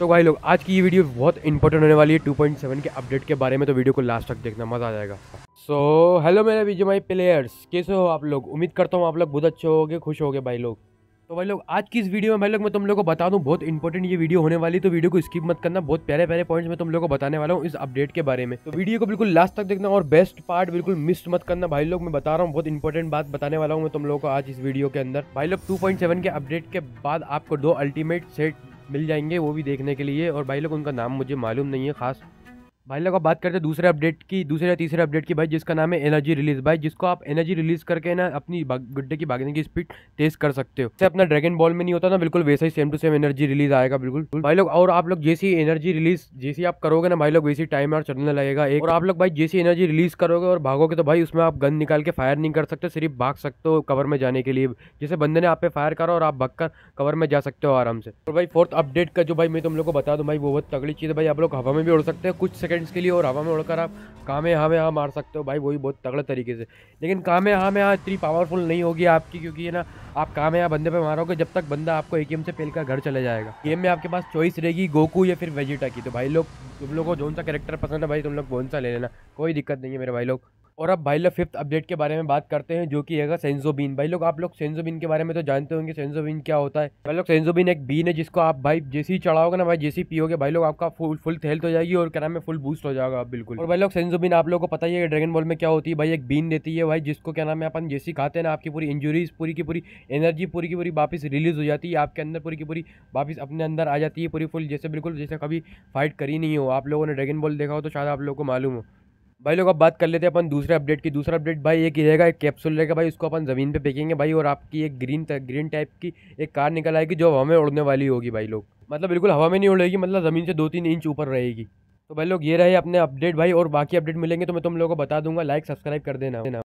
तो भाई लोग आज की ये वीडियो बहुत इंपॉर्टेंट होने वाली है 2.7 के अपडेट के बारे में तो वीडियो को लास्ट तक देखना मज़ा आ जाएगा सो so, हेलो मेरे विजय माई प्लेयर्स कैसे हो आप लोग उम्मीद करता हूँ आप लोग बहुत अच्छे हो खुश हो भाई लोग तो भाई लोग आज की इस वीडियो में भाई लोग मैं तुम लोग को बता दूँ बहुत इंपॉर्टेंट ये वीडियो होने वाली तो वीडियो को स्किप मत करना बहुत प्यारे प्यारे पॉइंट्स मैं तुम लोग को बताने वाला हूँ इस अपडेट के बारे में तो वीडियो को बिल्कुल लास्ट तक देखना और बेस्ट पार्ट बिल्कुल मिस मत करना भाई लोग मैं बता रहा हूँ बहुत इंपॉर्टेंट बात बताने वाला हूँ मैं तुम लोग को आज इस वीडियो के अंदर भाई लोग टू के अपडेट के बाद आपको दो अल्टीमेट सेट मिल जाएंगे वो भी देखने के लिए और भाई लोग उनका नाम मुझे मालूम नहीं है ख़ास भाई लोग अब बात करते हैं दूसरे अपडेट की दूसरे या तीसरे अपडेट की भाई जिसका नाम है एनर्जी रिलीज भाई जिसको आप एनर्जी रिलीज करके ना अपनी गुड्डे की भागने की स्पीड तेज कर सकते हो जैसे अपना ड्रैगन बॉल में नहीं होता ना बिल्कुल वैसे ही same to same energy release आएगा बिल्कुल भाई लोग और आप लोग जैसी एनर्जी रिलीज जैसी आप करोगे ना भाई लोग वैसी और चलने लगेगा एक और आप लोग भाई जैसी एनर्जी रिलीज करोगे और भागोगे तो भाई उसमें आप गन निकाल के फायर नहीं कर सकते सिर्फ भाग सकते हो कवर में जाने के लिए जैसे बंदे ने आप पे फायर करा और आप भाग कर कवर में जा सकते हो आराम से और भाई फोर्थ अपडेट का जो भाई मैं तुम लोग को बता दूँ भाई वो बहुत तगड़ी चीज़ है भाई आप लोग हवा में भी उड़ सकते हैं कुछ सेकंड सेकेंड्स के लिए और हवा में उड़कर आप कामे हाँ में हाँ मार सकते हो भाई वही बहुत तगड़े तरीके से लेकिन कामे हाँ में हाँ इतनी पावरफुल नहीं होगी आपकी क्योंकि ये ना आप कामे यहाँ बंदे पे मारोगे जब तक बंदा आपको ए से पेल कर घर चले जाएगा गेम में आपके पास चॉइस रहेगी गोकू या फिर वेजिटा की तो भाई लोग तुम लोग को जौन सा कैरेक्टर पसंद है भाई तुम लोग कौन सा ले लेना कोई दिक्कत नहीं है मेरे भाई लोग और अब भाई लोग फिफ्थ अपडेट के बारे में बात करते हैं जो कि है सेंजो बीन भाई लोग आप लोग सेंजो बीन के बारे में तो जानते होंगे सेंजो बीन क्या होता है भाई लोग सेंजो बीन एक बीन है जिसको आप भाई जैसे ही चढ़ाओगे ना भाई जैसे ही पियोगे भाई लोग आपका फुल फुल हेल्थ हो जाएगी और क्या नाम है फुल बूस्ट हो जाएगा बिल्कुल और भाई लोग सेंजो बीन आप लोग को पता ही है ड्रैगन बॉल में क्या होती है भाई एक बीन देती है भाई जिसको क्या नाम है अपन जैसी खाते हैं ना आपकी पूरी इंजुरीज पूरी की पूरी एनर्जी पूरी की पूरी वापस रिलीज हो जाती है आपके अंदर पूरी की पूरी वापस अपने अंदर आ जाती है पूरी फुल जैसे बिल्कुल जैसे कभी फाइट करी नहीं हो आप लोगों ने ड्रैगन बॉल देखा हो तो शायद आप लोग को मालूम हो भाई लोग अब बात कर लेते हैं अपन दूसरे अपडेट की दूसरा अपडेट भाई एक रहेगा एक कैप्सूल रहेगा भाई उसको अपन ज़मीन पे फेंकेंगे भाई और आपकी एक ग्रीन ग्रीन टाइप की एक कार निकल आएगी जो हवा में उड़ने वाली होगी भाई लोग मतलब बिल्कुल हवा में नहीं उड़ेगी मतलब ज़मीन से दो तीन इंच ऊपर रहेगी तो भाई लोग ये रहे अपने अपडेट भाई और बाकी अपडेट मिलेंगे तो मैं तुम लोगों को बता दूंगा लाइक सब्सक्राइब कर देना